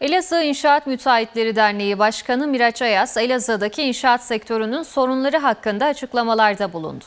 Elazığ İnşaat Müteahhitleri Derneği Başkanı Miraç Ayas, Elazığ'daki inşaat sektörünün sorunları hakkında açıklamalarda bulundu.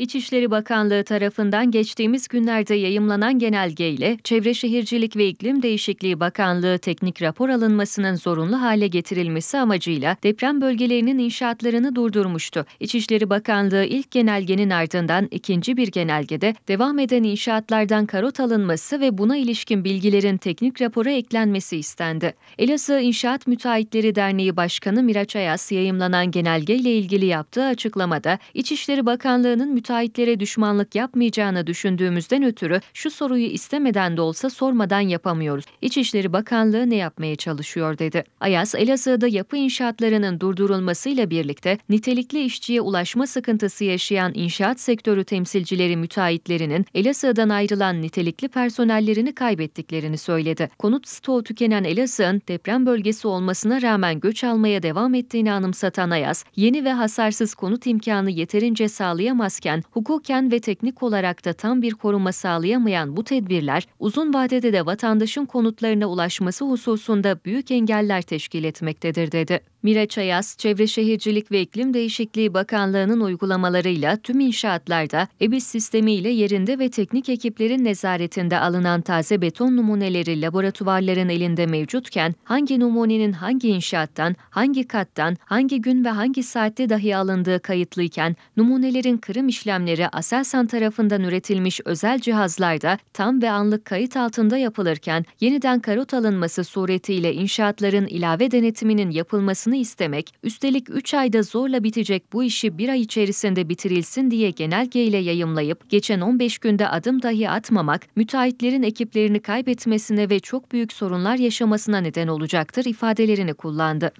İçişleri Bakanlığı tarafından geçtiğimiz günlerde yayımlanan genelgeyle Çevre Şehircilik ve İklim Değişikliği Bakanlığı teknik rapor alınmasının zorunlu hale getirilmesi amacıyla deprem bölgelerinin inşaatlarını durdurmuştu. İçişleri Bakanlığı ilk genelgenin ardından ikinci bir genelgede devam eden inşaatlardan karot alınması ve buna ilişkin bilgilerin teknik rapora eklenmesi istendi. Elazığ İnşaat Müteahhitleri Derneği Başkanı Miraç Ayas yayımlanan genelgeyle ilgili yaptığı açıklamada İçişleri Bakanlığı'nın müteahhitleri müteahhitlere düşmanlık yapmayacağını düşündüğümüzden ötürü şu soruyu istemeden de olsa sormadan yapamıyoruz. İçişleri Bakanlığı ne yapmaya çalışıyor dedi. Ayas, Elazığ'da yapı inşaatlarının durdurulmasıyla birlikte nitelikli işçiye ulaşma sıkıntısı yaşayan inşaat sektörü temsilcileri müteahhitlerinin Elazığ'dan ayrılan nitelikli personellerini kaybettiklerini söyledi. Konut stoğu tükenen Elazığ'ın deprem bölgesi olmasına rağmen göç almaya devam ettiğini anımsatan Ayaz, yeni ve hasarsız konut imkanı yeterince sağlayamazken rağmen hukuken ve teknik olarak da tam bir koruma sağlayamayan bu tedbirler uzun vadede de vatandaşın konutlarına ulaşması hususunda büyük engeller teşkil etmektedir dedi. Miraç Ayaz, Çevre Şehircilik ve İklim Değişikliği Bakanlığı'nın uygulamalarıyla tüm inşaatlarda EBİS ile yerinde ve teknik ekiplerin nezaretinde alınan taze beton numuneleri laboratuvarların elinde mevcutken, hangi numunenin hangi inşaattan, hangi kattan, hangi gün ve hangi saatte dahi alındığı kayıtlıyken, numunelerin kırım işlemleri Aselsan tarafından üretilmiş özel cihazlarda tam ve anlık kayıt altında yapılırken, yeniden karot alınması suretiyle inşaatların ilave denetiminin yapılmasını olmasını istemek, üstelik 3 ayda zorla bitecek bu işi bir ay içerisinde bitirilsin diye genelge ile yayımlayıp geçen 15 günde adım dahi atmamak, müteahhitlerin ekiplerini kaybetmesine ve çok büyük sorunlar yaşamasına neden olacaktır ifadelerini kullandı.